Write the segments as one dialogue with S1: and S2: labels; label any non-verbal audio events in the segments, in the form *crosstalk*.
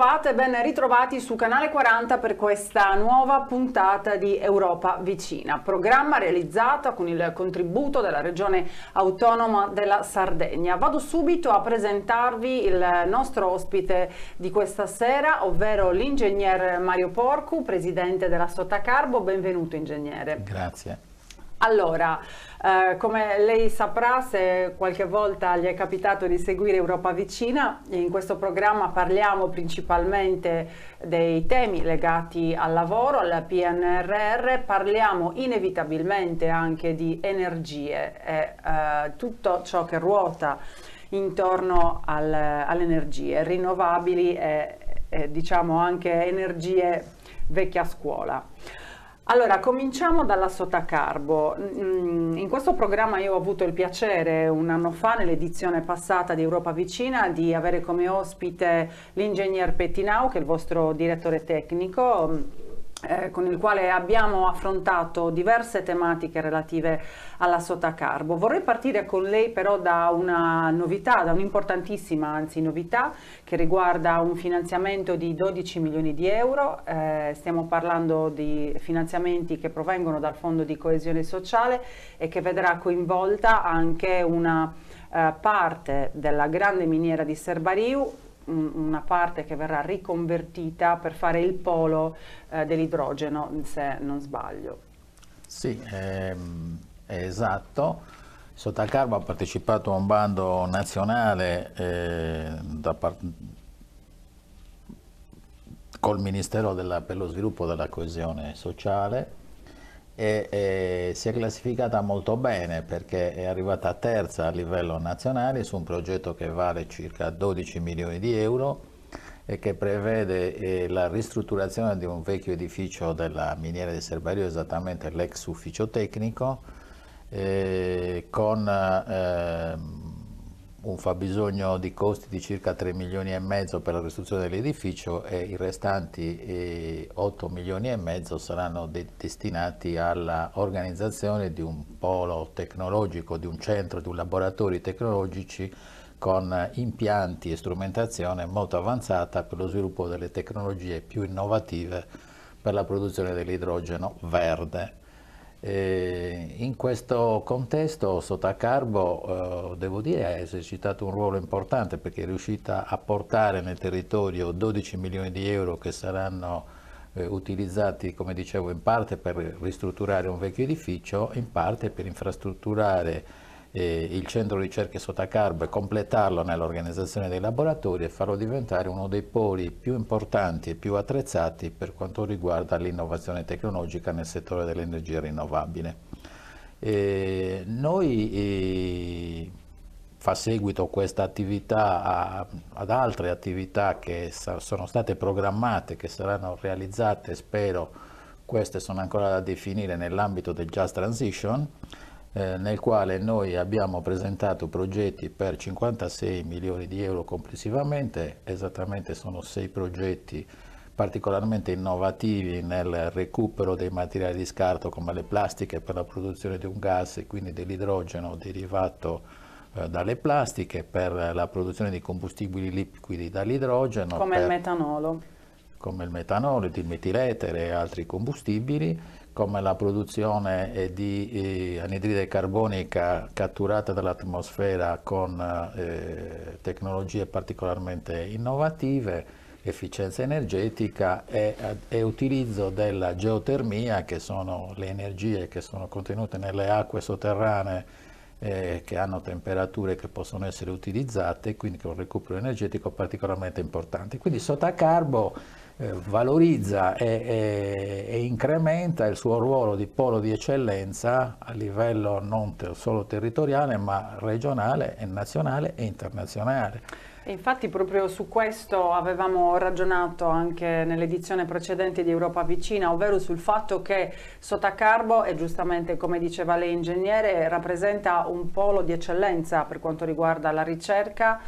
S1: trovate, ben ritrovati su Canale 40 per questa nuova puntata di Europa Vicina, programma realizzato con il contributo della regione autonoma della Sardegna. Vado subito a presentarvi il nostro ospite di questa sera, ovvero l'ingegner Mario Porcu, presidente della Sottacarbo. Benvenuto ingegnere. Grazie. Allora, eh, come lei saprà, se qualche volta gli è capitato di seguire Europa Vicina, in questo programma parliamo principalmente dei temi legati al lavoro, al PNRR, parliamo inevitabilmente anche di energie e eh, tutto ciò che ruota intorno al, alle energie rinnovabili e, e diciamo anche energie vecchia scuola. Allora, cominciamo dalla Sotacarbo. Mm, in questo programma io ho avuto il piacere un anno fa, nell'edizione passata di Europa Vicina, di avere come ospite l'ingegner Pettinau, che è il vostro direttore tecnico eh, con il quale abbiamo affrontato diverse tematiche relative alla sotacarbo. Vorrei partire con lei però da una novità, da un'importantissima anzi novità che riguarda un finanziamento di 12 milioni di euro, eh, stiamo parlando di finanziamenti che provengono dal Fondo di Coesione Sociale e che vedrà coinvolta anche una eh, parte della grande miniera di Serbariu una parte che verrà riconvertita per fare il polo eh, dell'idrogeno, se non
S2: sbaglio. Sì, ehm, è esatto. Sotalcarbo ha partecipato a un bando nazionale eh, col Ministero della, per lo Sviluppo della Coesione Sociale e, e, si è classificata molto bene perché è arrivata terza a livello nazionale su un progetto che vale circa 12 milioni di euro e che prevede eh, la ristrutturazione di un vecchio edificio della miniera di Serbario, esattamente l'ex ufficio tecnico, eh, con eh, un fabbisogno di costi di circa 3 milioni e mezzo per la costruzione dell'edificio e i restanti 8 eh, milioni e mezzo saranno de destinati all'organizzazione di un polo tecnologico, di un centro, di un laboratorio tecnologici con impianti e strumentazione molto avanzata per lo sviluppo delle tecnologie più innovative per la produzione dell'idrogeno verde. E in questo contesto Sotacarbo, eh, devo dire, ha esercitato un ruolo importante perché è riuscita a portare nel territorio 12 milioni di euro che saranno eh, utilizzati, come dicevo, in parte per ristrutturare un vecchio edificio, in parte per infrastrutturare eh, il centro ricerca Sotacarbo e completarlo nell'organizzazione dei laboratori e farlo diventare uno dei poli più importanti e più attrezzati per quanto riguarda l'innovazione tecnologica nel settore dell'energia rinnovabile. Eh, noi eh, fa seguito questa attività a, ad altre attività che sono state programmate, che saranno realizzate, spero, queste sono ancora da definire nell'ambito del Just Transition, eh, nel quale noi abbiamo presentato progetti per 56 milioni di euro complessivamente, esattamente sono sei progetti particolarmente innovativi nel recupero dei materiali di scarto come le plastiche per la produzione di un gas e quindi dell'idrogeno derivato eh, dalle plastiche, per la produzione di combustibili liquidi dall'idrogeno. Come per, il
S1: metanolo.
S2: Come il metanolo, il metiletere e altri combustibili come la produzione di eh, anidride carbonica catturata dall'atmosfera con eh, tecnologie particolarmente innovative, efficienza energetica e, eh, e, utilizzo della geotermia, che sono le energie che sono contenute nelle acque sotterranee eh, che hanno temperature che possono essere utilizzate, quindi con recupero energetico particolarmente importante. Quindi sotto a carbo eh, valorizza e, e, e, incrementa il suo ruolo di polo di eccellenza a livello non te, solo territoriale ma regionale e nazionale e internazionale.
S1: E infatti proprio su questo avevamo ragionato anche nell'edizione precedente di Europa Vicina, ovvero sul fatto che Sotacarbo, e giustamente come diceva lei ingegnere, rappresenta un polo di eccellenza per quanto riguarda la ricerca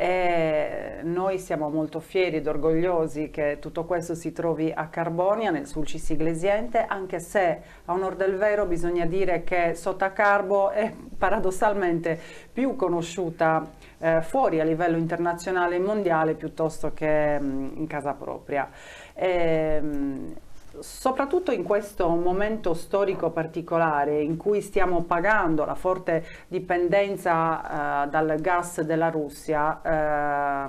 S1: e noi siamo molto fieri ed orgogliosi che tutto questo si trovi a Carbonia nel Sulcis Iglesiente anche se a onor del vero bisogna dire che Sottacarbo è paradossalmente più conosciuta eh, fuori a livello internazionale e mondiale piuttosto che mh, mm, in casa propria. E, ehm, mh, soprattutto in questo momento storico particolare in cui stiamo pagando la forte dipendenza eh, dal gas della Russia, eh,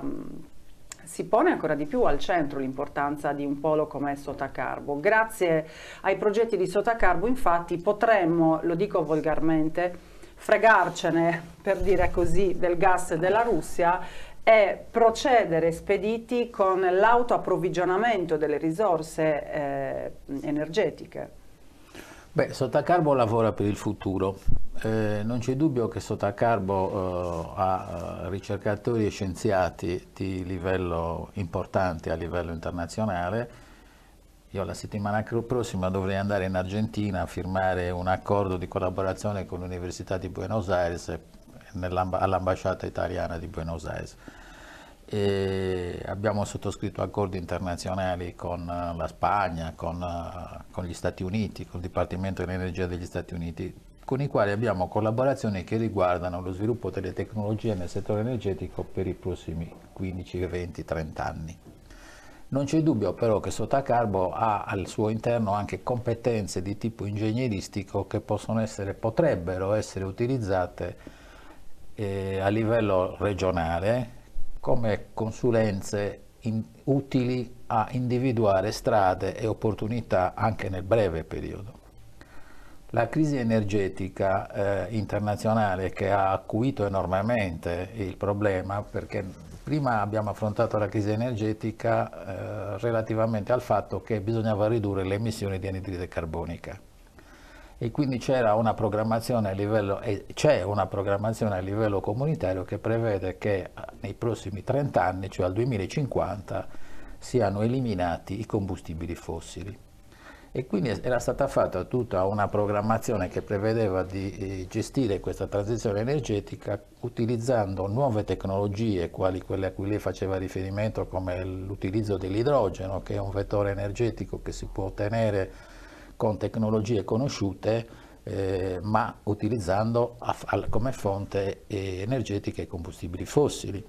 S1: si pone ancora di più al centro l'importanza di un polo come Sotacarbo. Grazie ai progetti di Sotacarbo infatti potremmo, lo dico volgarmente, fregarcene, per dire così, del gas della Russia è procedere spediti con l'autoapprovvigionamento delle risorse eh, energetiche.
S2: Beh, Sotacarbo lavora per il futuro. Eh, non c'è dubbio che Sotacarbo eh, ha eh, ricercatori e scienziati di livello importante a livello internazionale. Io la settimana prossima dovrei andare in Argentina a firmare un accordo di collaborazione con l'Università di Buenos Aires all'ambasciata italiana di Buenos Aires. E abbiamo sottoscritto accordi internazionali con eh, la Spagna, con, eh, con gli Stati Uniti, con il Dipartimento dell'Energia degli Stati Uniti, con i quali abbiamo collaborazioni che riguardano lo sviluppo delle tecnologie nel settore energetico per i prossimi 15, 20, 30 anni. Non c'è dubbio però che Sotacarbo ha al suo interno anche competenze di tipo ingegneristico che possono essere, potrebbero essere utilizzate eh, a livello regionale come consulenze in, utili a individuare strade e opportunità anche nel breve periodo. La crisi energetica eh, internazionale che ha acuito enormemente il problema perché prima abbiamo affrontato la crisi energetica eh, relativamente al fatto che bisognava ridurre le emissioni di anidride carbonica e quindi c'era una programmazione a livello, e c'è una programmazione a livello comunitario che prevede che eh, nei prossimi 30 anni, cioè al 2050, siano eliminati i combustibili fossili. E quindi era stata fatta tutta una programmazione che prevedeva di eh, gestire questa transizione energetica utilizzando nuove tecnologie, quali quelle a cui lei faceva riferimento, come l'utilizzo dell'idrogeno, che è un vettore energetico che si può ottenere con tecnologie conosciute eh, ma utilizzando come fonte eh, energetica i combustibili fossili.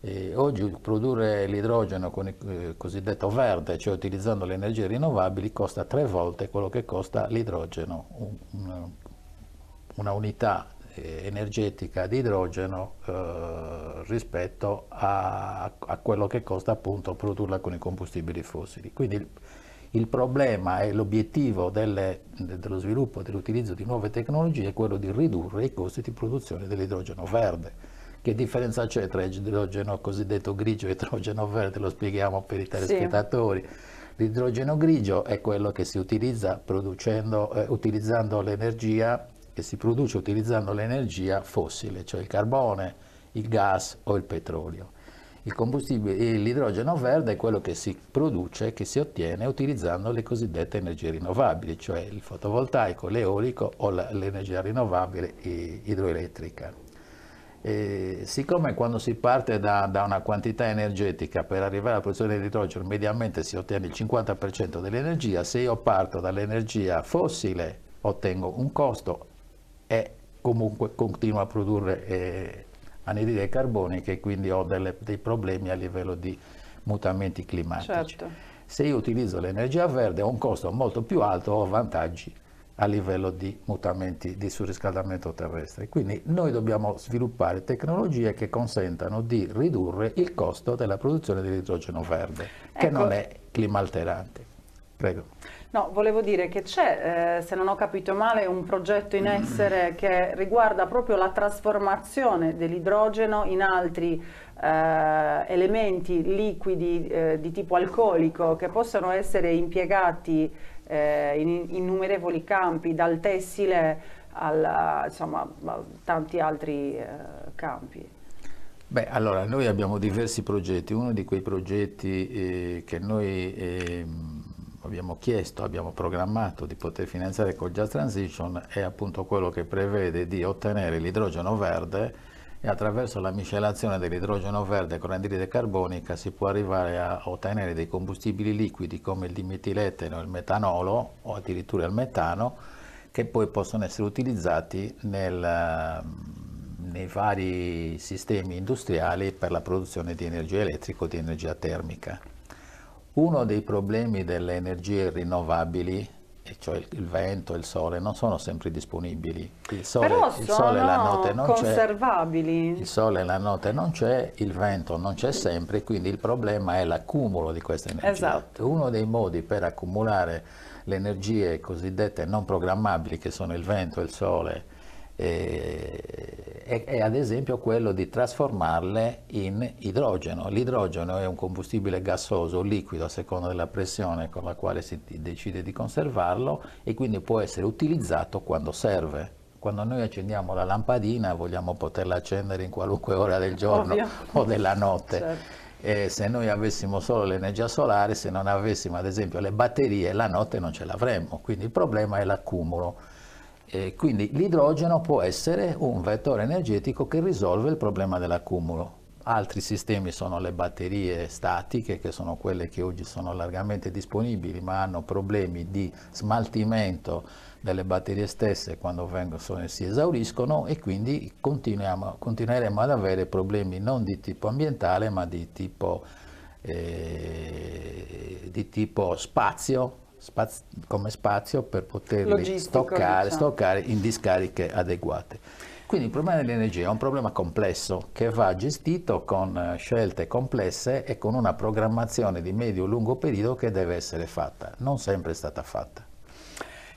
S2: E oggi produrre l'idrogeno con il eh, cosiddetto verde, cioè utilizzando le energie rinnovabili, costa tre volte quello che costa l'idrogeno. una, una, unità eh, energetica di idrogeno eh, rispetto a, a, quello che costa appunto produrla con i combustibili fossili. Quindi il problema e l'obiettivo delle, dello sviluppo e dell'utilizzo di nuove tecnologie è quello di ridurre i costi di produzione dell'idrogeno verde. Che differenza c'è tra idrogeno cosiddetto grigio e idrogeno verde? Lo spieghiamo per i telespettatori. Sì. L'idrogeno grigio è quello che si utilizza eh, utilizzando l'energia che si produce utilizzando l'energia fossile, cioè il carbone, il gas o il petrolio. Il combustibile, l'idrogeno verde è quello che si produce, che si ottiene utilizzando le cosiddette energie rinnovabili, cioè il fotovoltaico, l'eolico o l'energia rinnovabile idroelettrica. E siccome quando si parte da, da, una quantità energetica per arrivare alla produzione di idrogeno mediamente si ottiene il 50% dell'energia, se io parto dall'energia fossile ottengo un costo e comunque continuo a produrre eh, anidride carbonica e quindi ho delle, dei problemi a livello di mutamenti climatici. Certo. Se io utilizzo l'energia verde ho un costo molto più alto, ho vantaggi a livello di mutamenti di surriscaldamento terrestre. Quindi noi dobbiamo sviluppare tecnologie che consentano di ridurre il costo della produzione dell'idrogeno verde, ecco. che non è clima alterante. Prego.
S1: No, volevo dire che c'è, eh, se non ho capito male, un progetto in mm. essere che riguarda proprio la trasformazione dell'idrogeno in altri eh, elementi liquidi eh, di tipo alcolico che possono essere impiegati eh, in innumerevoli campi, dal tessile al, insomma, a tanti altri eh, campi.
S2: Beh, allora, noi abbiamo diversi progetti. Uno di quei progetti eh, che noi ehm, abbiamo chiesto, abbiamo programmato di poter finanziare col Just Transition è appunto quello che prevede di ottenere l'idrogeno verde e attraverso la miscelazione dell'idrogeno verde con l'endride carbonica si può arrivare a ottenere dei combustibili liquidi come il dimetileteno, il metanolo o addirittura il metano che poi possono essere utilizzati nel, nei vari sistemi industriali per la produzione di energia elettrica o di energia termica. Uno dei problemi delle energie rinnovabili cioè il, il vento e il sole non sono sempre disponibili. Il sole, Però sono il sole la notte non conservabili. C'è, il sole la notte non c'è, il vento non c'è sempre, quindi il problema è l'accumulo di queste energie. Esatto. Uno dei modi per accumulare le energie cosiddette non programmabili, che sono il vento e il sole, eh, è, è, ad esempio quello di trasformarle in idrogeno. L'idrogeno è un combustibile gassoso o liquido a seconda della pressione con la quale si decide di conservarlo e quindi può essere utilizzato quando serve. Quando noi accendiamo la lampadina vogliamo poterla accendere in qualunque ora del giorno Ovvio. o della notte. *laughs* Certo. Eh, se noi avessimo solo l'energia solare, se non avessimo ad esempio le batterie, la notte non ce l'avremmo. Quindi il problema è l'accumulo. Eh, quindi l'idrogeno può essere un vettore energetico che risolve il problema dell'accumulo. Altri sistemi sono le batterie statiche, che sono quelle che oggi sono largamente disponibili, ma hanno problemi di smaltimento delle batterie stesse quando vengono, si esauriscono e quindi continueremo ad avere problemi non di tipo ambientale, ma di tipo, eh, di tipo spazio spaz come spazio per poterli Logistico, stoccare, diciamo. stoccare in discariche adeguate. Quindi il problema dell'energia è un problema complesso che va gestito con eh, scelte complesse e con una programmazione di medio-lungo e periodo che deve essere fatta. Non sempre è stata fatta.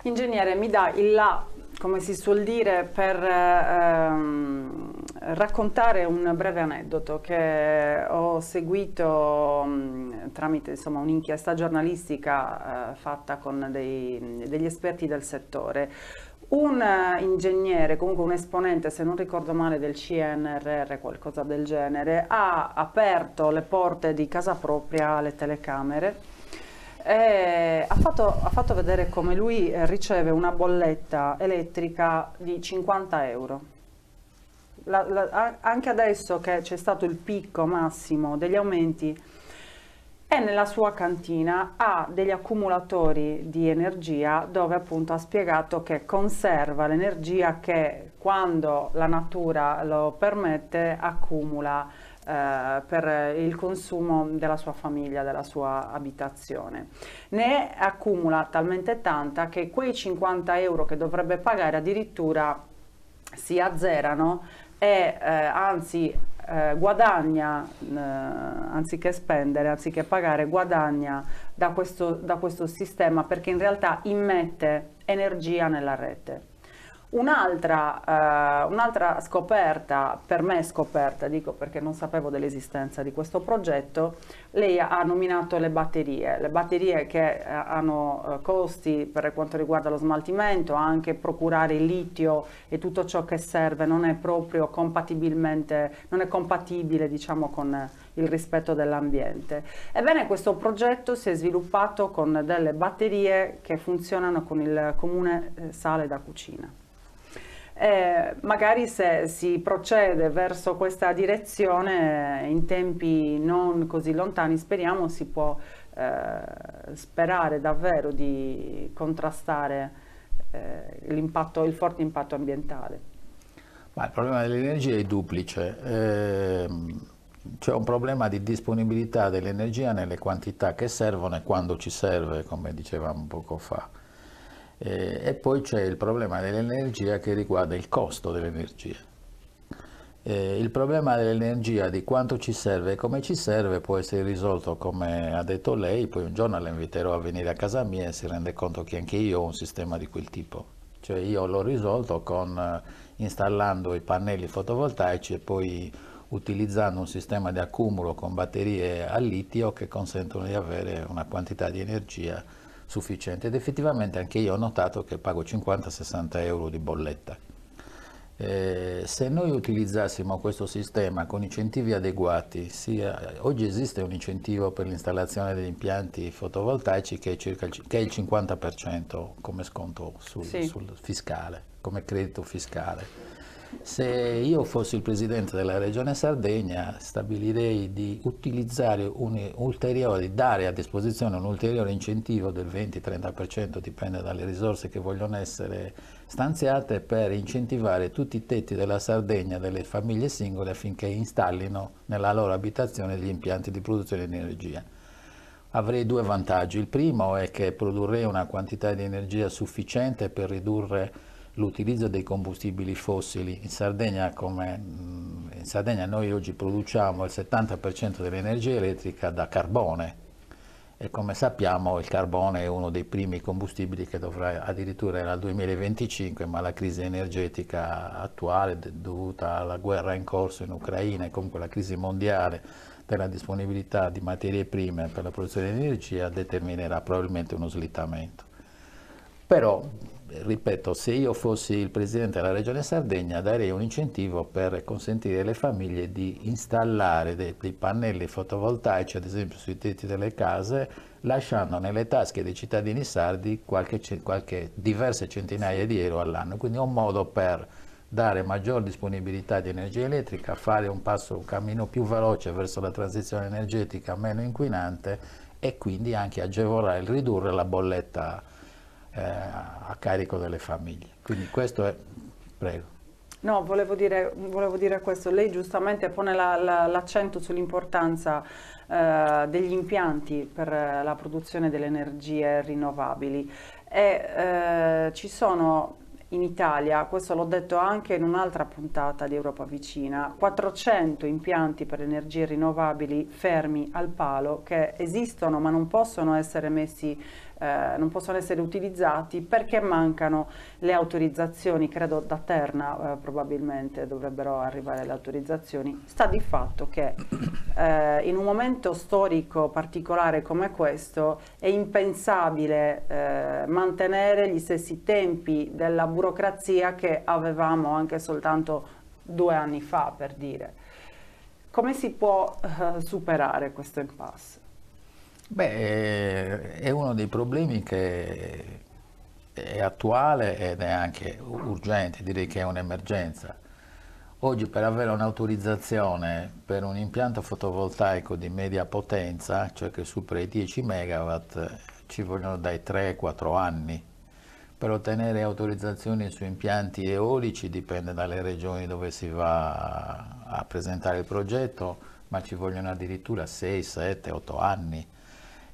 S1: Ingegnere, mi dà il la come si suol dire, per ehm, raccontare un breve aneddoto che ho seguito mh, mm, tramite un'inchiesta giornalistica eh, fatta con dei, degli esperti del settore. Un eh, ingegnere, comunque un esponente, se non ricordo male, del CNRR, qualcosa del genere, ha aperto le porte di casa propria alle telecamere eh, ha, fatto, ha, fatto, vedere come lui eh, riceve una bolletta elettrica di 50 euro. La, la, anche adesso che c'è stato il picco massimo degli aumenti, e nella sua cantina ha degli accumulatori di energia dove appunto ha spiegato che conserva l'energia che quando la natura lo permette accumula eh, per il consumo della sua famiglia, della sua abitazione. Ne accumula talmente tanta che quei 50 euro che dovrebbe pagare addirittura si azzerano e eh, anzi eh, guadagna, eh, anziché spendere, anziché pagare, guadagna da questo, da questo sistema perché in realtà immette energia nella rete. Un'altra, uh, un'altra, scoperta, per me scoperta, dico perché non sapevo dell'esistenza di questo progetto, lei ha nominato le batterie, le batterie che eh, hanno uh, costi per quanto riguarda lo smaltimento, anche procurare il litio e tutto ciò che serve non è proprio compatibilmente, non è compatibile diciamo con il rispetto dell'ambiente. Ebbene questo progetto si è sviluppato con delle batterie che funzionano con il comune sale da cucina e eh, magari se si procede verso questa direzione eh, in tempi non così lontani, speriamo, si può eh, sperare davvero di contrastare eh, il forte impatto ambientale.
S2: Ma il problema dell'energia è duplice. Eh, c'è un problema di disponibilità dell'energia nelle quantità che servono e quando ci serve, come dicevamo poco fa eh, e poi c'è il problema dell'energia che riguarda il costo dell'energia. Eh, il problema dell'energia, di quanto ci serve e come ci serve, può essere risolto come ha detto lei, poi un giorno la inviterò a venire a casa mia e si rende conto che anche io ho un sistema di quel tipo. Cioè io l'ho risolto con, eh, installando i pannelli fotovoltaici e poi utilizzando un sistema di accumulo con batterie a litio che consentono di avere una quantità di energia sufficiente ed effettivamente anche io ho notato che pago 50-60 euro di bolletta. Eh, se noi utilizzassimo questo sistema con incentivi adeguati, sia, oggi esiste un incentivo per l'installazione degli impianti fotovoltaici che è, circa il, che è il 50% come sconto sul, sì. sul fiscale, come credito fiscale se io fossi il presidente della regione Sardegna stabilirei di utilizzare un ulteriore, dare a disposizione un ulteriore incentivo del 20-30%, dipende dalle risorse che vogliono essere stanziate, per incentivare tutti i tetti della Sardegna, delle famiglie singole affinché installino nella loro abitazione gli impianti di produzione di energia avrei due vantaggi. Il primo è che produrrei una quantità di energia sufficiente per ridurre l'utilizzo dei combustibili fossili. In Sardegna, come, mm, in Sardegna noi oggi produciamo il 70% dell'energia elettrica da carbone e come sappiamo il carbone è uno dei primi combustibili che dovrà addirittura era il 2025, ma la crisi energetica attuale dovuta alla guerra in corso in Ucraina e comunque la crisi mondiale della disponibilità di materie prime per la produzione di energia determinerà probabilmente uno slittamento. Però ripeto, se io fossi il presidente della regione Sardegna darei un incentivo per consentire alle famiglie di installare dei, dei pannelli fotovoltaici, ad esempio sui tetti delle case, lasciando nelle tasche dei cittadini sardi qualche, qualche diverse centinaia di euro all'anno. Quindi è un modo per dare maggior disponibilità di energia elettrica, fare un passo, un cammino più veloce verso la transizione energetica meno inquinante e quindi anche agevolare il ridurre la bolletta eh, a carico delle famiglie. Quindi questo è... Prego.
S1: No, volevo dire, volevo dire, questo, lei giustamente pone l'accento la, la, sull'importanza eh, degli impianti per la produzione delle energie rinnovabili e eh, ci sono in Italia, questo l'ho detto anche in un'altra puntata di Europa Vicina, 400 impianti per energie rinnovabili fermi al palo che esistono ma non possono essere messi eh, non possono essere utilizzati perché mancano le autorizzazioni, credo da Terna eh, probabilmente dovrebbero arrivare le autorizzazioni. Sta di fatto che eh, in un momento storico particolare come questo è impensabile eh, mantenere gli stessi tempi della burocrazia che avevamo anche soltanto due anni fa per dire. Come si può eh, superare questo impasse?
S2: Beh, è uno dei problemi che è attuale ed è anche urgente, direi che è un'emergenza. Oggi per avere un'autorizzazione per un impianto fotovoltaico di media potenza, cioè che supera i 10 MW, ci vogliono dai 3 4 anni. Per ottenere autorizzazioni su impianti eolici dipende dalle regioni dove si va a presentare il progetto, ma ci vogliono addirittura 6, 7, 8 anni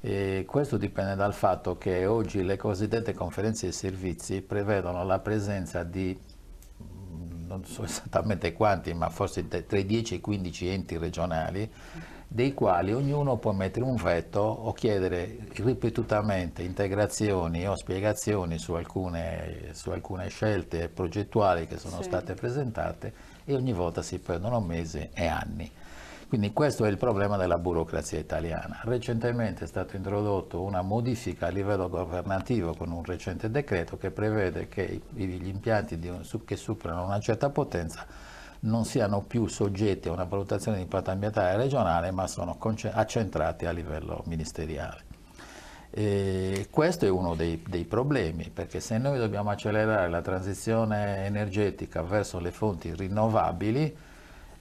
S2: e questo dipende dal fatto che oggi le cosiddette conferenze e servizi prevedono la presenza di mm, non so esattamente quanti, ma forse tra i 10 e i 15 enti regionali, dei quali ognuno può mettere un veto o chiedere ripetutamente integrazioni o spiegazioni su alcune, su alcune scelte progettuali che sono sì. state presentate e ogni volta si perdono mesi e anni. Quindi questo è il problema della burocrazia italiana. Recentemente è stata introdotta una modifica a livello governativo con un recente decreto che prevede che gli impianti che superano una certa potenza non siano più soggetti a una valutazione di impatto ambientale regionale ma sono accentrati a livello ministeriale. E questo è uno dei, dei, problemi perché se noi dobbiamo accelerare la transizione energetica verso le fonti rinnovabili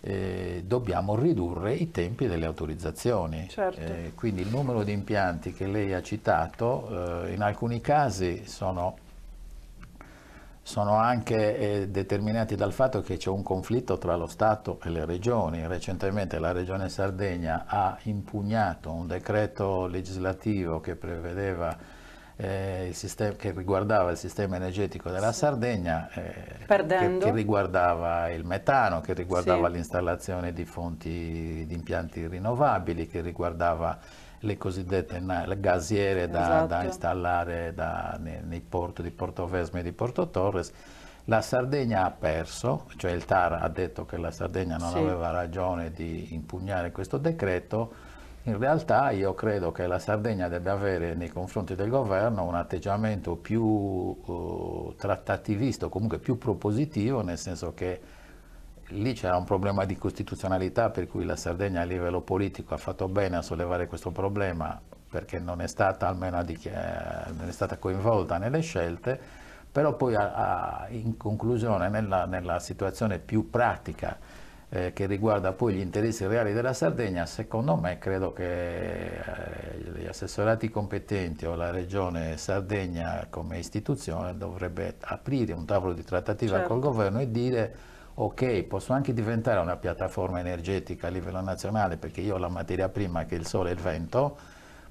S2: eh, dobbiamo ridurre i tempi delle autorizzazioni. Certo. Eh, quindi il numero di impianti che lei ha citato eh, in alcuni casi sono, sono anche eh, determinati dal fatto che c'è un conflitto tra lo Stato e le regioni. Recentemente la regione Sardegna ha impugnato un decreto legislativo che prevedeva eh, sistema, che riguardava il sistema energetico della sì. Sardegna, eh,
S1: che, che,
S2: riguardava il metano, che riguardava sì. l'installazione di fonti di impianti rinnovabili, che riguardava le cosiddette le gasiere da, esatto. da installare da, nei, nei porti di Porto Vesme e di Porto Torres. La Sardegna ha perso, cioè il TAR ha detto che la Sardegna non sì. aveva ragione di impugnare questo decreto, in realtà io credo che la Sardegna debba avere nei confronti del governo un atteggiamento più uh, trattativista o comunque più propositivo, nel senso che lì c'è un problema di costituzionalità per cui la Sardegna a livello politico ha fatto bene a sollevare questo problema perché non è stata almeno non è stata coinvolta nelle scelte, però poi a, a, in conclusione nella, nella situazione più pratica eh, che riguarda poi gli interessi reali della Sardegna, secondo me credo che eh, gli assessorati competenti o la regione Sardegna come istituzione dovrebbe aprire un tavolo di trattativa certo. col governo e dire ok, posso anche diventare una piattaforma energetica a livello nazionale perché io ho la materia prima che è il sole e il vento,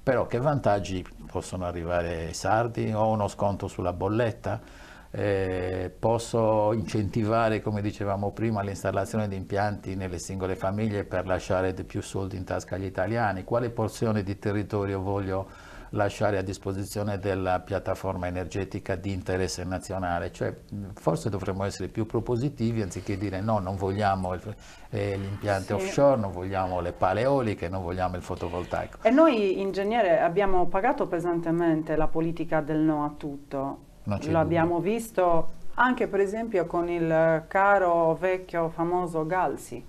S2: però che vantaggi possono arrivare ai sardi? Ho uno sconto sulla bolletta? eh, posso incentivare, come dicevamo prima, l'installazione di impianti nelle singole famiglie per lasciare più soldi in tasca agli italiani, quale porzione di territorio voglio lasciare a disposizione della piattaforma energetica di interesse nazionale, cioè forse dovremmo essere più propositivi anziché dire no, non vogliamo il, eh, sì. offshore, non vogliamo le paleoliche, non vogliamo il fotovoltaico.
S1: E noi ingegnere abbiamo pagato pesantemente la politica del no a tutto, lo abbiamo visto anche per esempio con il caro vecchio famoso Galsi.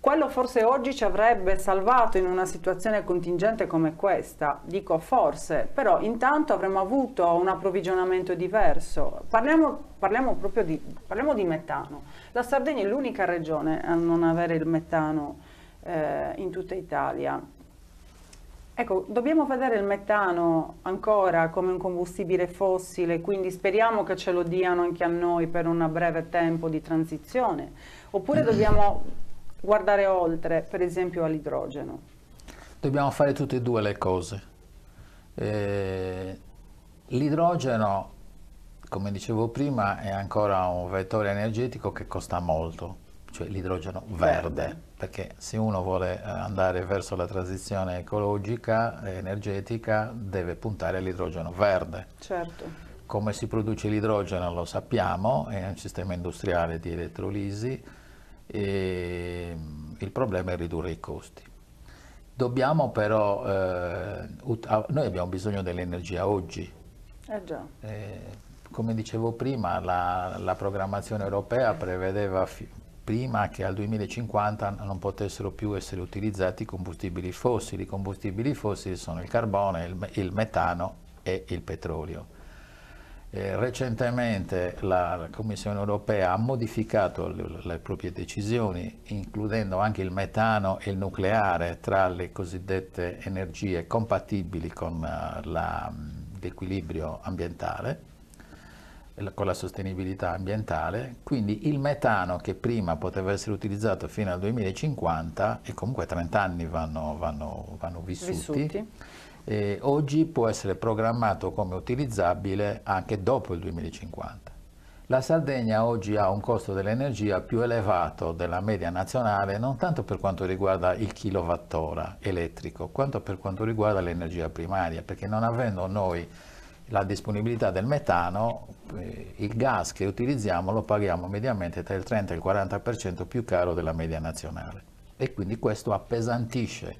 S1: Quello forse oggi ci avrebbe salvato in una situazione contingente come questa, dico forse, però intanto avremmo avuto un approvvigionamento diverso. Parliamo, parliamo proprio di, parliamo di metano. La Sardegna è l'unica regione a non avere il metano eh, in tutta Italia Ecco, dobbiamo vedere il metano ancora come un combustibile fossile, quindi speriamo che ce lo diano anche a noi per un breve tempo di transizione, oppure *clears throat* dobbiamo guardare oltre, per esempio all'idrogeno?
S2: Dobbiamo fare tutte e due le cose. Eh, l'idrogeno, come dicevo prima, è ancora un vettore energetico che costa molto cioè l'idrogeno verde. verde, perché se uno vuole eh, andare verso la transizione ecologica e energetica deve puntare all'idrogeno verde. Certo. Come si produce l'idrogeno lo sappiamo, è un sistema industriale di elettrolisi e mm, il problema è ridurre i costi. Dobbiamo però, eh, noi abbiamo bisogno dell'energia oggi. Eh già. Eh, come dicevo prima, la, la programmazione europea prevedeva prima che al 2050 non potessero più essere utilizzati i combustibili fossili. I combustibili fossili sono il carbone, il, il metano e il petrolio. Eh, recentemente la Commissione europea ha modificato le, le, proprie decisioni, includendo anche il metano e il nucleare tra le cosiddette energie compatibili con uh, l'equilibrio ambientale con la sostenibilità ambientale, quindi il metano che prima poteva essere utilizzato fino al 2050 e comunque 30 anni vanno, vanno, vanno vissuti, vissuti. Eh, oggi può essere programmato come utilizzabile anche dopo il 2050. La Sardegna oggi ha un costo dell'energia più elevato della media nazionale non tanto per quanto riguarda il kilowattora elettrico, quanto per quanto riguarda l'energia primaria, perché non avendo noi la disponibilità del metano, eh, il gas che utilizziamo lo paghiamo mediamente tra il 30 e il 40% più caro della media nazionale e quindi questo appesantisce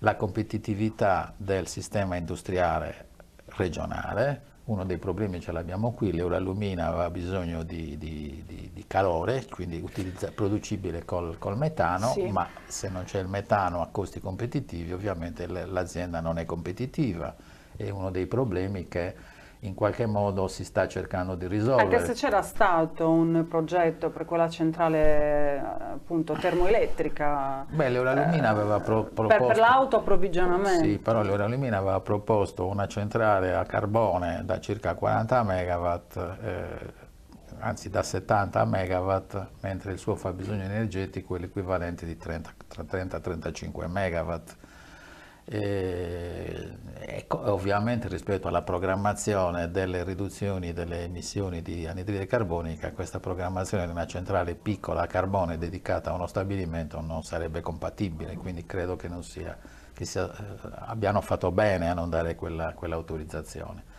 S2: la competitività del sistema industriale regionale. Uno dei problemi ce l'abbiamo qui, l'euroallumina aveva bisogno di, di, di, di calore, quindi utilizza, producibile col, col metano, sì. ma se non c'è il metano a costi competitivi ovviamente l'azienda non è competitiva. È uno dei problemi che in qualche modo si sta cercando di risolvere. Anche se c'era
S1: stato un progetto per quella centrale appunto termoelettrica.
S2: Beh, l'Euralumina eh, aveva pro- proposto... Per, per
S1: l'autoapprovvigionamento. Sì,
S2: però l'Euralumina aveva proposto una centrale a carbone da circa 40 megawatt, eh, anzi da 70 megawatt, mentre il suo fabbisogno energetico è l'equivalente di 30-35 megawatt e eh, ecco, ovviamente rispetto alla programmazione delle riduzioni delle emissioni di anidride carbonica, questa programmazione di una centrale piccola a carbone dedicata a uno stabilimento non sarebbe compatibile, quindi credo che, sia, che sia, eh, abbiano fatto bene a non dare quella, quell'autorizzazione.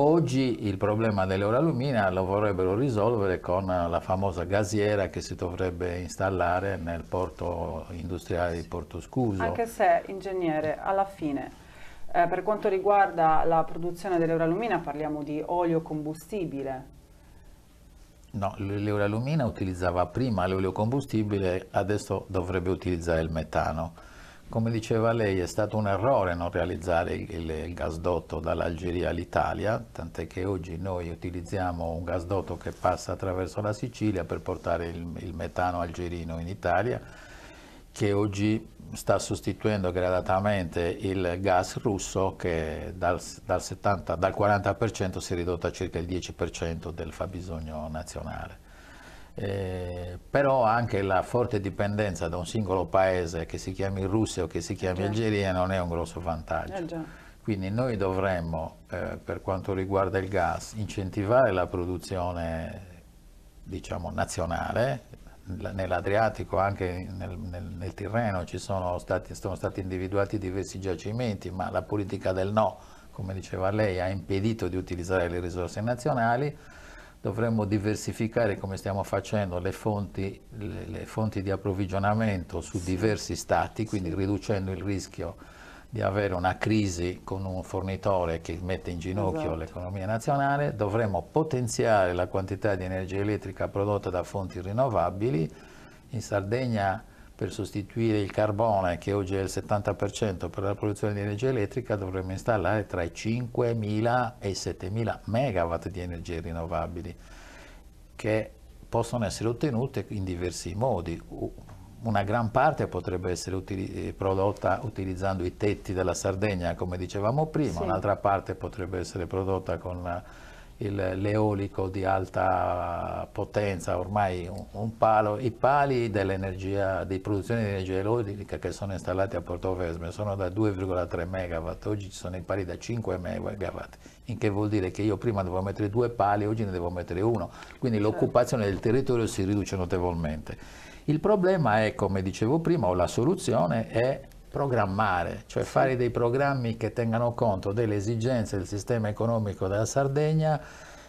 S2: Oggi il problema dell'euralumina lo vorrebbero risolvere con la famosa gasiera che si dovrebbe installare nel porto industriale di Porto Scuso. Anche
S1: se, ingegnere, alla fine eh, per quanto riguarda la produzione dell'euralumina parliamo di olio combustibile.
S2: No, l'euralumina utilizzava prima l'olio combustibile, adesso dovrebbe utilizzare il metano come diceva lei, è stato un errore non realizzare il, il, gasdotto dall'Algeria all'Italia, tant'è che oggi noi utilizziamo un gasdotto che passa attraverso la Sicilia per portare il, il metano algerino in Italia, che oggi sta sostituendo gradatamente il gas russo che dal, dal, 70, dal 40% si è ridotto a circa il 10% del fabbisogno nazionale eh, però anche la forte dipendenza da un singolo paese, che si chiami Russia o che si chiami certo. Algeria, non è un grosso vantaggio. Eh, Quindi noi dovremmo, eh, per quanto riguarda il gas, incentivare la produzione diciamo, nazionale, nell'Adriatico, anche nel, nel, nel Tirreno ci sono stati, sono stati individuati diversi giacimenti, ma la politica del no, come diceva lei, ha impedito di utilizzare le risorse nazionali dovremmo diversificare come stiamo facendo le fonti, le, le fonti di approvvigionamento su sì. diversi stati, quindi sì. riducendo il rischio di avere una crisi con un fornitore che mette in ginocchio esatto. l'economia nazionale, dovremmo potenziare la quantità di energia elettrica prodotta da fonti rinnovabili. In Sardegna per sostituire il carbone che oggi è il 70% per la produzione di energia elettrica dovremmo installare tra i 5.000 e i 7.000 megawatt di energie rinnovabili che possono essere ottenute in diversi modi. Una gran parte potrebbe essere utili eh, prodotta utilizzando i tetti della Sardegna, come dicevamo prima, sì. un'altra parte potrebbe essere prodotta con l'eolico di alta potenza, ormai un, un palo, i pali di produzione di energia eolica che sono installati a Porto Portovesme sono da 2,3 MW, oggi ci sono i pali da 5 MW, in che vuol dire che io prima dovevo mettere due pali, oggi ne devo mettere uno, quindi certo. l'occupazione del territorio si riduce notevolmente. Il problema è, come dicevo prima, o la soluzione è programmare, cioè fare dei programmi che tengano conto delle esigenze del sistema economico della Sardegna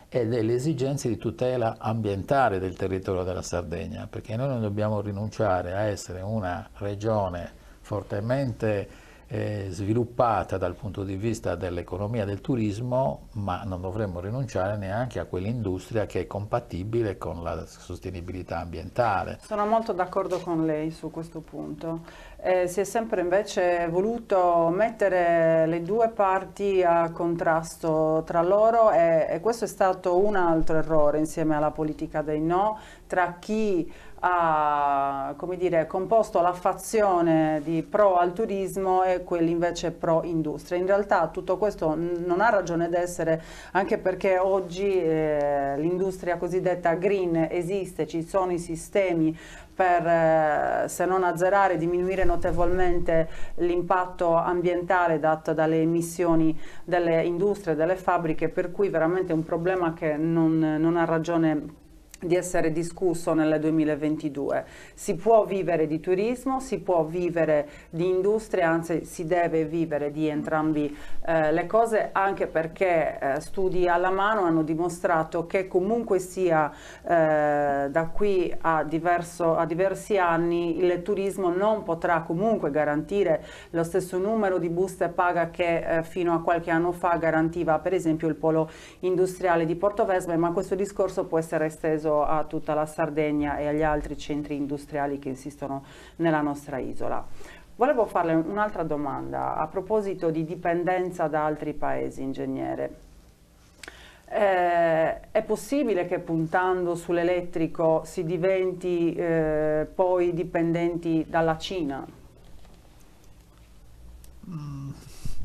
S2: e delle esigenze di tutela ambientale del territorio della Sardegna, perché noi non dobbiamo rinunciare a essere una regione fortemente eh, sviluppata dal punto di vista dell'economia del turismo, ma non dovremmo rinunciare neanche a quell'industria che è compatibile con la sostenibilità ambientale.
S1: Sono molto d'accordo con lei su questo punto. Eh, si è sempre invece voluto mettere le due parti a contrasto tra loro e, e questo è stato un altro errore insieme alla politica dei no, tra chi ha dire, composto la fazione di pro al turismo e quelli invece pro industria. In realtà tutto questo non ha ragione d'essere anche perché oggi eh, l'industria cosiddetta green esiste, ci sono i sistemi per eh, se non azzerare diminuire notevolmente l'impatto ambientale dato dalle emissioni delle industrie, delle fabbriche, per cui veramente è un problema che non, non ha ragione di essere discusso nel 2022. Si può vivere di turismo, si può vivere di industria, anzi si deve vivere di entrambi eh, le cose, anche perché eh, studi alla mano hanno dimostrato che comunque sia eh, da qui a, diverso, a, diversi anni il turismo non potrà comunque garantire lo stesso numero di buste paga che eh, fino a qualche anno fa garantiva per esempio il polo industriale di Portovesme, ma questo discorso può essere esteso caso a tutta la Sardegna e agli altri centri industriali che esistono nella nostra isola. Volevo farle un'altra domanda a proposito di dipendenza da altri paesi, ingegnere. Eh, è possibile che puntando sull'elettrico si diventi eh, poi dipendenti dalla Cina?
S2: Mm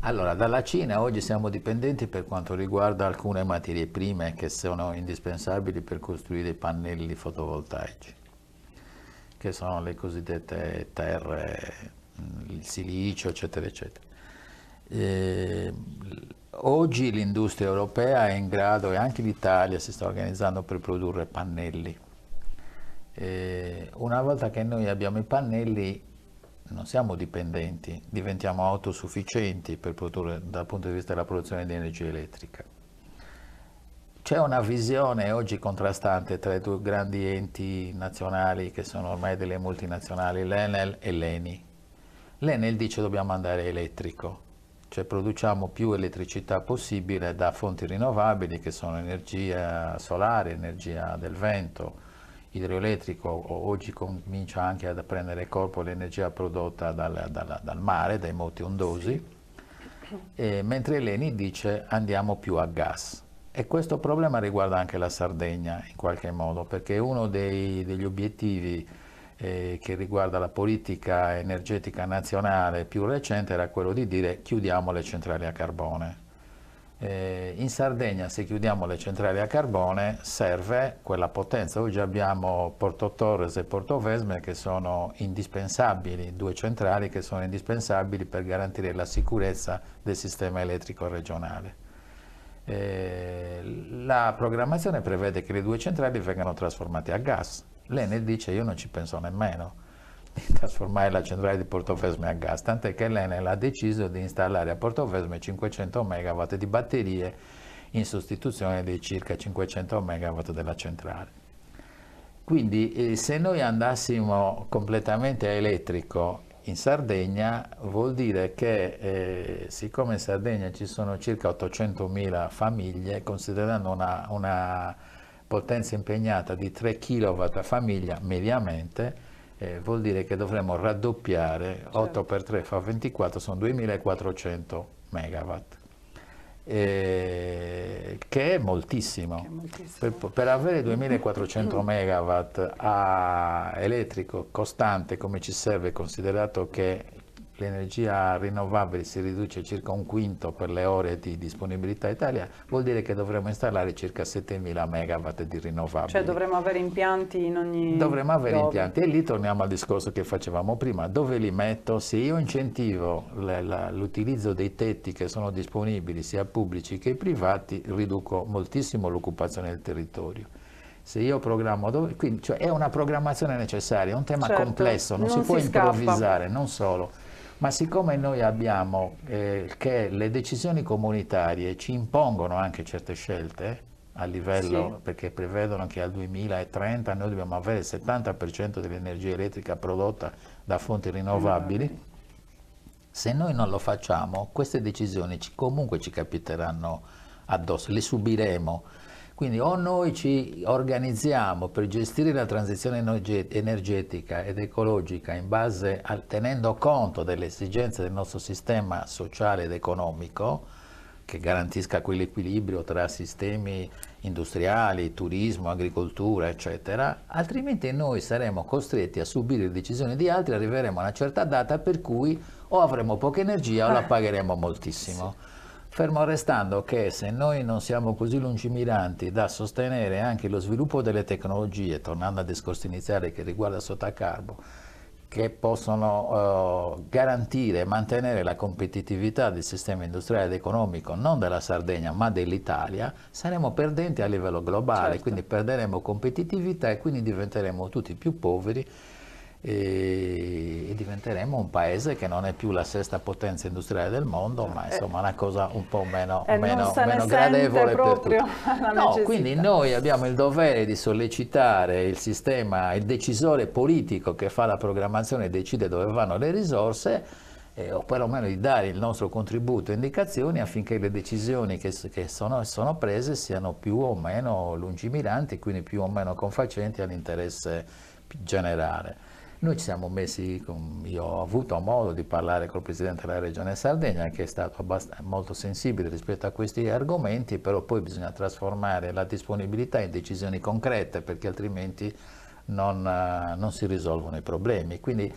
S2: allora, dalla Cina oggi siamo dipendenti per quanto riguarda alcune materie prime che sono indispensabili per costruire i pannelli fotovoltaici, che sono le cosiddette terre, mm, il silicio, eccetera, eccetera. E eh, oggi l'industria europea è in grado, e anche l'Italia si sta organizzando per produrre pannelli. E eh, una volta che noi abbiamo i pannelli, non siamo dipendenti, diventiamo autosufficienti produrre, dal punto di vista della produzione di energia elettrica. C'è una visione oggi contrastante tra i due grandi enti nazionali che sono ormai delle multinazionali, l'Enel e l'Eni. L'Enel dice dobbiamo andare elettrico, cioè produciamo più elettricità possibile da fonti rinnovabili che sono energia solare, energia del vento, idroelettrico oggi comincia anche ad prendere corpo l'energia prodotta dal, dal, dal mare, dai moti ondosi, eh, mentre Eleni dice andiamo più a gas. E questo problema riguarda anche la Sardegna in qualche modo, perché uno dei, degli obiettivi eh, che riguarda la politica energetica nazionale più recente era quello di dire chiudiamo le centrali a carbone eh, in Sardegna se chiudiamo le centrali a carbone serve quella potenza, oggi abbiamo Porto Torres e Porto Vesme che sono indispensabili, due centrali che sono indispensabili per garantire la sicurezza del sistema elettrico regionale. Eh, la programmazione prevede che le due centrali vengano trasformate a gas, l'Enel dice io non ci penso nemmeno, di *laughs* trasformare la centrale di Portofesme a gas, tant'è che l'Enel ha deciso di installare a Portofesme 500 MW di batterie in sostituzione dei circa 500 MW della centrale. Quindi eh, se noi andassimo completamente a elettrico in Sardegna vuol dire che eh, siccome in Sardegna ci sono circa 800.000 famiglie, considerando una, una potenza impegnata di 3 kW a famiglia mediamente, eh, vuol dire che dovremmo raddoppiare, 8 certo. per 3 fa 24, sono 2400 megawatt. Eh, che è moltissimo, che è moltissimo. Per, per, avere 2400 *laughs* megawatt a elettrico costante come ci serve considerato che l'energia rinnovabile si riduce circa un quinto per le ore di disponibilità Italia, vuol dire che dovremmo installare circa 7.000 megawatt di rinnovabili. Cioè dovremmo
S1: avere impianti in ogni... Dovremmo avere dove.
S2: impianti e lì torniamo al discorso che facevamo prima, dove li metto? Se io incentivo l'utilizzo dei tetti che sono disponibili sia pubblici che privati, riduco moltissimo l'occupazione del territorio se io programmo, dove, quindi, cioè è una programmazione necessaria, è un tema certo, complesso, non, non si, si può scappa. improvvisare, non solo ma siccome noi abbiamo eh, che le decisioni comunitarie ci impongono anche certe scelte, a livello, sì. perché prevedono che al 2030 noi dobbiamo avere il 70% dell'energia elettrica prodotta da fonti rinnovabili, se noi non lo facciamo queste decisioni ci, comunque ci capiteranno addosso, le subiremo quindi o noi ci organizziamo per gestire la transizione energetica ed ecologica in base, tenendo conto delle esigenze del nostro sistema sociale ed economico, che garantisca quell'equilibrio tra sistemi industriali, turismo, agricoltura, eccetera, altrimenti noi saremo costretti a subire le decisioni di altri, arriveremo a una certa data per cui o avremo poca energia o la eh. pagheremo moltissimo. Sì. Fermo restando che se noi non siamo così lungimiranti da sostenere anche lo sviluppo delle tecnologie, tornando al discorso iniziale che riguarda Sotacarbo, che possono eh, garantire e mantenere la competitività del sistema industriale ed economico non della Sardegna ma dell'Italia, saremo perdenti a livello globale, certo. quindi perderemo competitività e quindi diventeremo tutti più poveri e, e, diventeremo un paese che non è più la sesta potenza industriale del mondo, ma eh. insomma una cosa un po' meno, eh, meno, meno gradevole per tutti. *laughs*
S1: No, quindi
S2: noi abbiamo il dovere di sollecitare il sistema, il decisore politico che fa la programmazione e decide dove vanno le risorse. Eh, o perlomeno di dare il nostro contributo e indicazioni affinché le decisioni che, che sono, sono, prese siano più o meno lungimiranti, quindi più o meno confacenti all'interesse generale. Noi ci siamo messi, con, io ho avuto modo di parlare col Presidente della Regione Sardegna che è stato molto sensibile rispetto a questi argomenti, però poi bisogna trasformare la disponibilità in decisioni concrete perché altrimenti non, eh, non si risolvono i problemi. Quindi,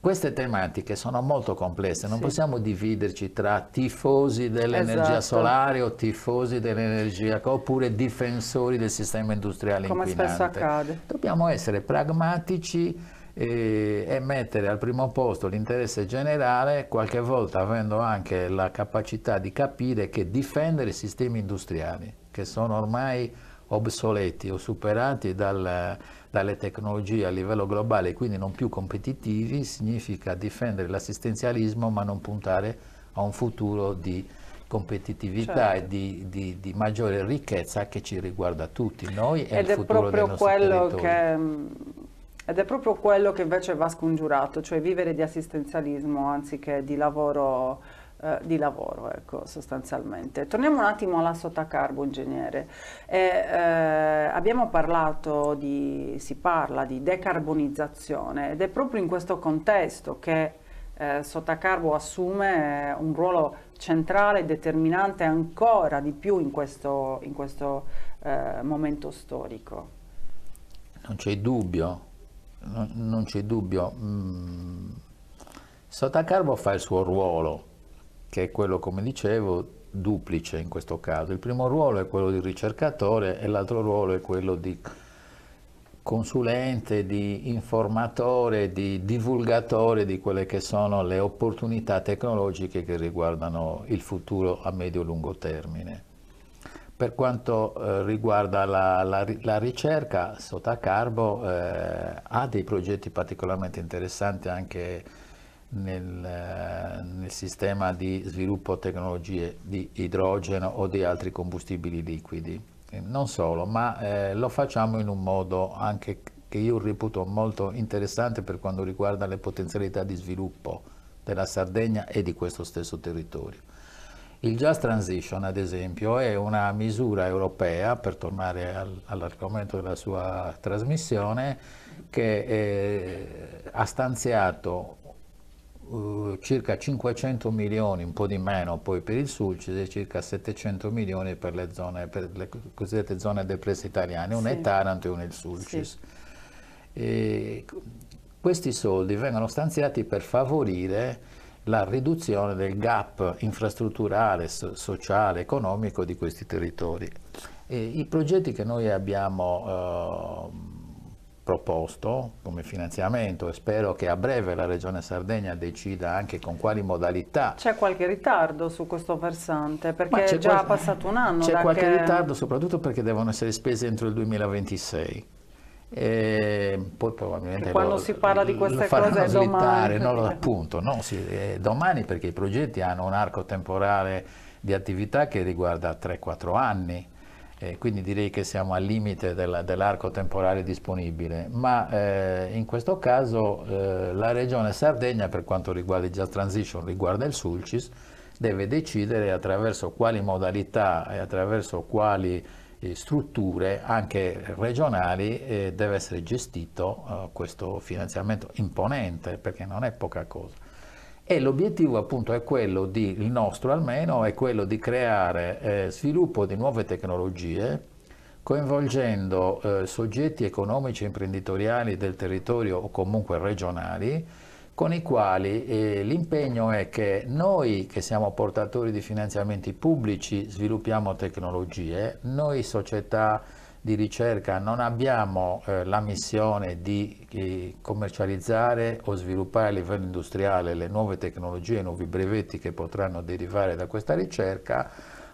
S2: queste tematiche sono molto complesse, non sì. possiamo dividerci tra tifosi dell'energia esatto. solare o tifosi dell'energia oppure difensori del sistema industriale Come inquinante. Come spesso accade. Dobbiamo essere pragmatici e, eh, e mettere al primo posto l'interesse generale, qualche volta avendo anche la capacità di capire che difendere i sistemi industriali, che sono ormai obsoleti o superati dal dalle tecnologie a livello globale, quindi non più competitivi, significa difendere l'assistenzialismo ma non puntare a un futuro di competitività certo. e di, di, di, maggiore ricchezza che ci riguarda tutti noi e ed il futuro del nostro territorio. Che...
S1: Mm, ed è proprio quello che invece va scongiurato, cioè vivere di assistenzialismo anziché di lavoro eh, di lavoro, ecco, sostanzialmente. Torniamo un attimo alla Sotacarbo, ingegnere. E, eh, eh, abbiamo parlato di, si parla di decarbonizzazione ed è proprio in questo contesto che eh, Sotacarbo assume eh, un ruolo centrale e determinante ancora di più in questo, in questo eh, momento storico.
S2: Non c'è dubbio, non, non c'è dubbio. Mm. Sotacarbo fa il suo ruolo, che è quello, come dicevo, duplice in questo caso. Il primo ruolo è quello di ricercatore e l'altro ruolo è quello di consulente, di informatore, di divulgatore di quelle che sono le opportunità tecnologiche che riguardano il futuro a medio-lungo e termine. Per quanto eh, riguarda la, la, la, ricerca, Sotacarbo eh, ha dei progetti particolarmente interessanti anche nel, eh, nel sistema di sviluppo tecnologie di idrogeno o di altri combustibili liquidi. Eh, non solo, ma eh, lo facciamo in un modo anche che io reputo molto interessante per quanto riguarda le potenzialità di sviluppo della Sardegna e di questo stesso territorio. Il Just Transition, ad esempio, è una misura europea, per tornare all'argomento della sua trasmissione, che eh, ha stanziato eh, circa 500 milioni, un po' di meno poi per il Sulcis e circa 700 milioni per le, zone, per le cosiddette zone depresse italiane, una sì. è Taranto e una è il Sulcis. Sì. questi soldi vengono stanziati per favorire la riduzione del gap infrastrutturale, so, sociale, economico di questi territori. E I progetti che noi abbiamo... Uh, proposto come finanziamento e spero che a breve la Regione Sardegna decida anche con quali modalità. C'è qualche
S1: ritardo su questo versante perché è già qual... passato un anno. C'è qualche che... ritardo
S2: soprattutto perché devono essere spese entro il 2026. E poi probabilmente quando lo, si
S1: parla di queste cose slittare, domani. No,
S2: appunto, no, sì, domani perché i progetti hanno un arco temporale di attività che riguarda 3-4 anni eh, quindi direi che siamo al limite della, dell'arco temporale disponibile, ma eh, in questo caso eh, la regione Sardegna per quanto riguarda il Just Transition, riguarda il Sulcis, deve decidere attraverso quali modalità e attraverso quali eh, strutture anche regionali eh, deve essere gestito eh, questo finanziamento imponente perché non è poca cosa e l'obiettivo appunto è quello di, il nostro almeno, è quello di creare eh, sviluppo di nuove tecnologie coinvolgendo eh, soggetti economici e imprenditoriali del territorio o comunque regionali con i quali eh, l'impegno è che noi che siamo portatori di finanziamenti pubblici sviluppiamo tecnologie, noi società di ricerca non abbiamo eh, la missione di eh, commercializzare o sviluppare a livello industriale le nuove tecnologie, i nuovi brevetti che potranno derivare da questa ricerca,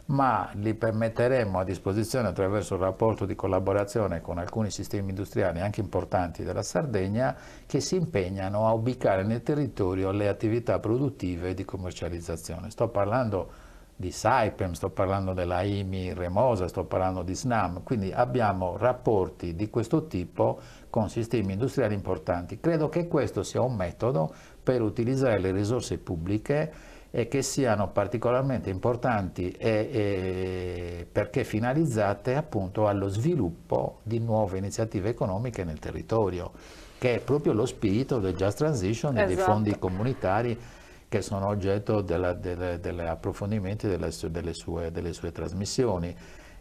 S2: ma li permetteremo a disposizione attraverso un rapporto di collaborazione con alcuni sistemi industriali anche importanti della Sardegna che si impegnano a ubicare nel territorio le attività produttive di commercializzazione. Sto parlando di Saipem, sto parlando della IMI Remosa, sto parlando di SNAM, quindi abbiamo rapporti di questo tipo con sistemi industriali importanti. Credo che questo sia un metodo per utilizzare le risorse pubbliche e che siano particolarmente importanti e, e perché finalizzate appunto allo sviluppo di nuove iniziative economiche nel territorio, che è proprio lo spirito del Just Transition e esatto. dei fondi comunitari che sono oggetto degli approfondimenti delle, delle, sue, delle sue trasmissioni.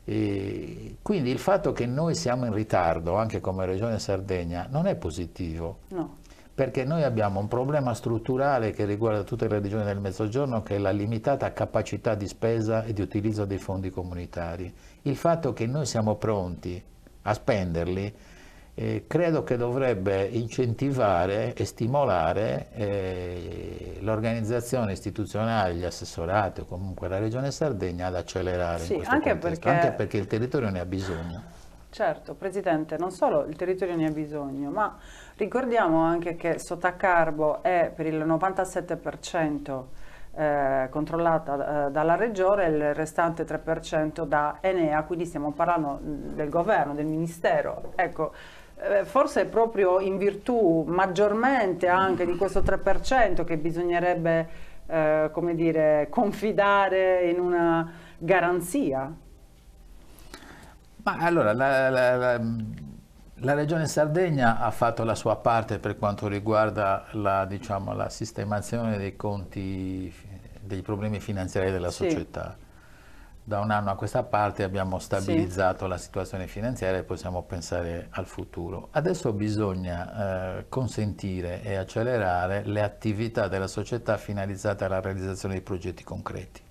S2: E quindi il fatto che noi siamo in ritardo, anche come Regione Sardegna, non è positivo. No. Perché noi abbiamo un problema strutturale che riguarda tutte le regioni del Mezzogiorno, che è la limitata capacità di spesa e di utilizzo dei fondi comunitari. Il fatto che noi siamo pronti a spenderli eh, credo che dovrebbe incentivare e stimolare eh, l'organizzazione istituzionale, gli assessorati o comunque la Regione Sardegna ad accelerare sì, anche perché... anche perché il territorio ne ha bisogno.
S1: Certo, Presidente, non solo il territorio ne ha bisogno, ma ricordiamo anche che Sotacarbo è per il 97% eh, controllata eh, dalla Regione e il restante 3% da Enea, quindi stiamo parlando mm, del governo, del Ministero. Ecco, eh, forse proprio in virtù maggiormente anche di questo 3% che bisognerebbe eh, come dire, confidare in una garanzia?
S2: Ma allora, la, la, la, la, Regione Sardegna ha fatto la sua parte per quanto riguarda la, diciamo, sistemazione dei conti, dei problemi finanziari della sì. società da un anno a questa parte abbiamo stabilizzato sì. la situazione finanziaria e possiamo pensare al futuro. Adesso bisogna eh, consentire e accelerare le attività della società finalizzate alla realizzazione di progetti concreti.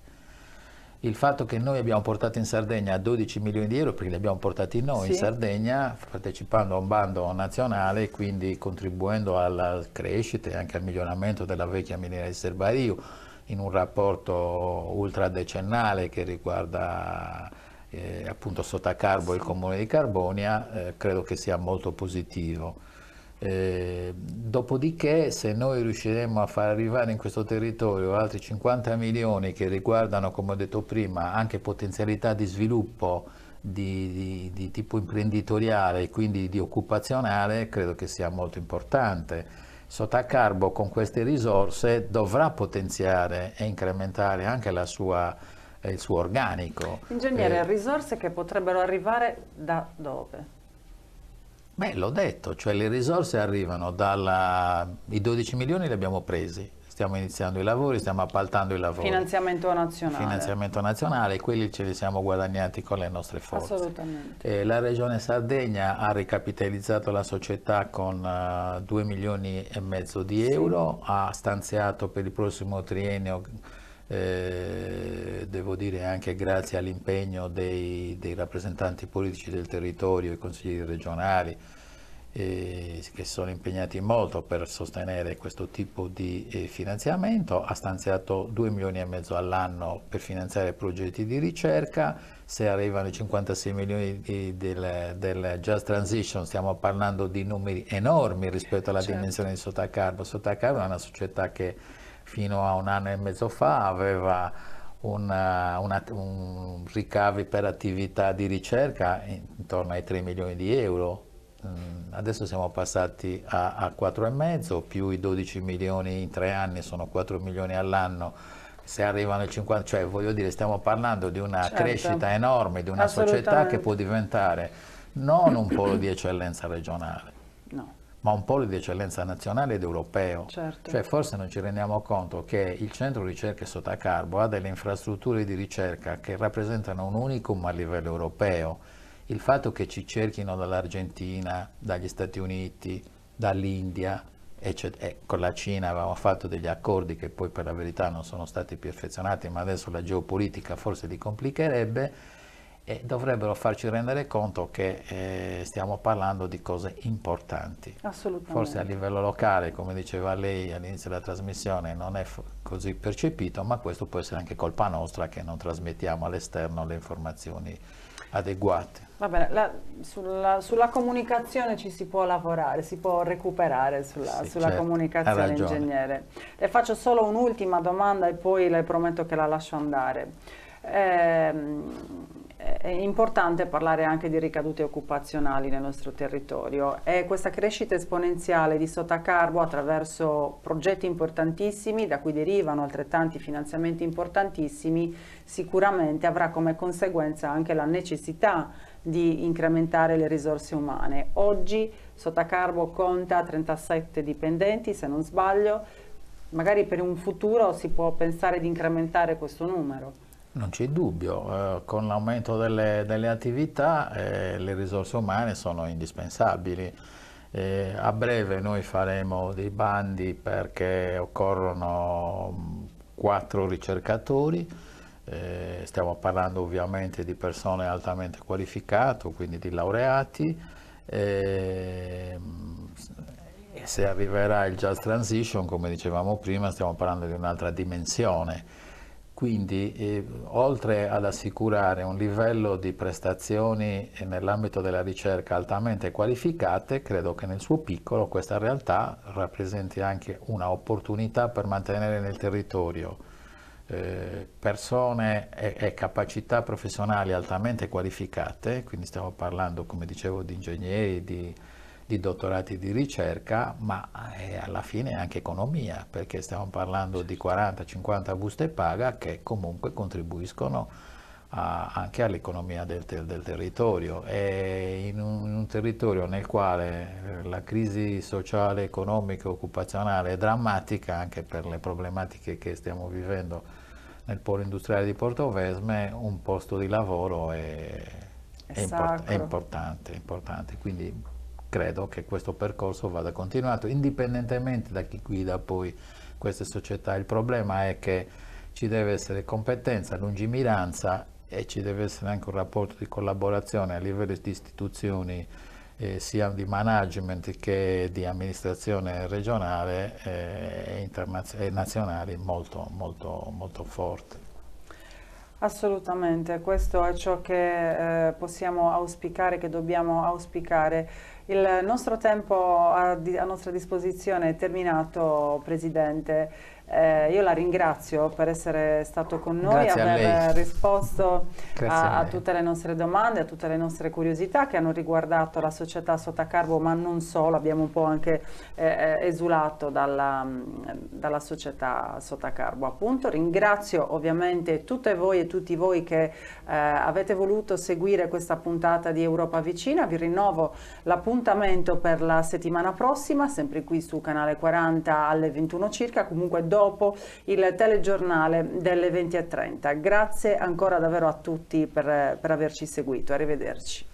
S2: Il fatto che noi abbiamo portato in Sardegna 12 milioni di euro, perché li abbiamo portati noi sì. in Sardegna, partecipando a un bando nazionale, quindi contribuendo alla crescita e anche al miglioramento della vecchia miniera di Serbario, in un rapporto ultradecennale che riguarda eh, appunto Sotacarbo e il comune di Carbonia, eh, credo che sia molto positivo. Eh, dopodiché se noi riusciremo a far arrivare in questo territorio altri 50 milioni che riguardano, come ho detto prima, anche potenzialità di sviluppo di, di, di tipo imprenditoriale e quindi di occupazionale, credo che sia molto importante. Sotacarbo con queste risorse dovrà potenziare e incrementare anche la sua il suo organico.
S1: Ingegnere, eh, risorse che potrebbero arrivare da dove?
S2: Beh, l'ho detto, cioè le risorse arrivano dalla... i 12 milioni li abbiamo presi, stiamo iniziando i lavori, stiamo appaltando i lavori.
S1: Finanziamento
S2: nazionale. Finanziamento nazionale, quelli ce li siamo guadagnati con le nostre forze. Assolutamente. Eh, la Regione Sardegna ha ricapitalizzato la società con uh, eh, 2 milioni e mezzo di euro, sì. ha stanziato per il prossimo triennio eh, devo dire anche grazie all'impegno dei, dei, rappresentanti politici del territorio, i consiglieri regionali, eh, che sono impegnati molto per sostenere questo tipo di eh, finanziamento, ha stanziato 2 milioni e mezzo all'anno per finanziare progetti di ricerca, se arrivano i 56 milioni di, del, del, Just Transition stiamo parlando di numeri enormi rispetto alla certo. dimensione di Sotacarbo. Sotacarbo è una società che fino a un anno e mezzo fa aveva una, una, un ricavi per attività di ricerca intorno ai 3 milioni di euro eh, adesso siamo passati a, a 4,5 più i 12 milioni in tre anni sono 4 milioni all'anno se arrivano il 50, cioè voglio dire stiamo parlando di una certo. crescita enorme, di una società che può diventare non un polo di eccellenza regionale, no. ma un polo di eccellenza nazionale ed europeo. Certo. Cioè forse non ci rendiamo conto che il centro ricerca Sotacarbo ha delle infrastrutture di ricerca che rappresentano un unicum a livello europeo il fatto che ci cerchino dall'Argentina, dagli Stati Uniti, dall'India, e eh, con la Cina avevamo fatto degli accordi che poi per la verità non sono stati perfezionati, ma adesso la geopolitica forse li complicherebbe, e dovrebbero farci rendere conto che eh, stiamo parlando di cose importanti. Forse a livello locale, come diceva lei all'inizio della trasmissione, non è così percepito, ma questo può essere anche colpa nostra che non trasmettiamo all'esterno le informazioni adeguate.
S1: Va bene, la, sulla, sulla, comunicazione ci si può lavorare, si può recuperare sulla, sì, sulla certo, comunicazione, ingegnere. Le faccio solo un'ultima domanda e poi le prometto che la lascio andare. Ehm, è importante parlare anche di ricadute occupazionali nel nostro territorio e questa crescita esponenziale di Sotacarbo attraverso progetti importantissimi da cui derivano altrettanti finanziamenti importantissimi sicuramente avrà come conseguenza anche la necessità di incrementare le risorse umane. Oggi Sotacarbo conta 37 dipendenti se non sbaglio, magari per un futuro si può pensare di incrementare questo numero.
S2: Non c'è dubbio, eh, con l'aumento delle, delle attività eh, le risorse umane sono indispensabili. Eh, a breve noi faremo dei bandi perché occorrono mm, quattro ricercatori, eh, stiamo parlando ovviamente di persone altamente qualificate, quindi di laureati. Eh, se arriverà il Just Transition, come dicevamo prima, stiamo parlando di un'altra dimensione quindi, eh, oltre ad assicurare un livello di prestazioni eh, nell'ambito della ricerca altamente qualificate, credo che nel suo piccolo questa realtà rappresenti anche un'opportunità per mantenere nel territorio eh, persone e, e capacità professionali altamente qualificate, quindi stiamo parlando, come dicevo, di ingegneri, di di dottorati di ricerca, ma eh, alla fine anche economia, perché stiamo parlando di 40-50 buste paga che comunque contribuiscono a, anche all'economia del, del territorio. E in un, in un, territorio nel quale eh, la crisi sociale, economica e occupazionale è drammatica anche per le problematiche che stiamo vivendo nel polo industriale di Portovesme, un posto di lavoro è, è, import, è importante, importante. Quindi credo che questo percorso vada continuato, indipendentemente da chi guida poi queste società. Il problema è che ci deve essere competenza, lungimiranza e ci deve essere anche un rapporto di collaborazione a livello di istituzioni, eh, sia di management che di amministrazione regionale eh, e, e nazionale molto, molto, molto forte.
S1: Assolutamente, questo è ciò che eh, possiamo auspicare, che dobbiamo auspicare. Il nostro tempo a, a nostra disposizione è terminato, Presidente. Eh, io la ringrazio per essere stato con noi, Grazie aver risposto a, a, tutte le nostre domande, a tutte le nostre curiosità che hanno riguardato la società Sotacarbo, ma non solo, abbiamo un po' anche eh, eh esulato dalla, mm, dalla società Sotacarbo. Appunto. Ringrazio ovviamente tutte voi e tutti voi che eh, avete voluto seguire questa puntata di Europa Vicina, vi rinnovo l'appuntamento per la settimana prossima, sempre qui su Canale 40 alle 21 circa, comunque dopo il telegiornale delle 20.30. Grazie ancora davvero a tutti per, per averci seguito. Arrivederci.